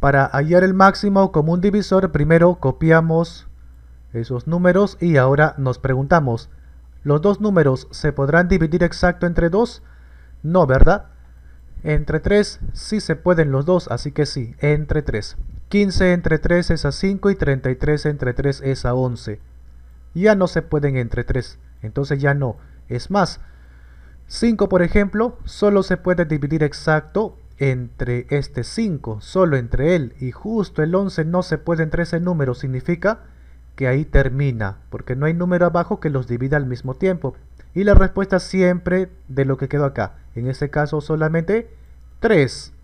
Para hallar el máximo común divisor, primero copiamos esos números y ahora nos preguntamos, ¿los dos números se podrán dividir exacto entre 2? No, ¿verdad? Entre 3 sí se pueden los dos, así que sí, entre 3. 15 entre 3 es a 5 y 33 entre 3 es a 11. Ya no se pueden entre 3, entonces ya no. Es más, 5 por ejemplo, solo se puede dividir exacto entre este 5, solo entre él y justo el 11 no se puede entre ese número, significa que ahí termina, porque no hay número abajo que los divida al mismo tiempo. Y la respuesta siempre de lo que quedó acá, en este caso solamente 3.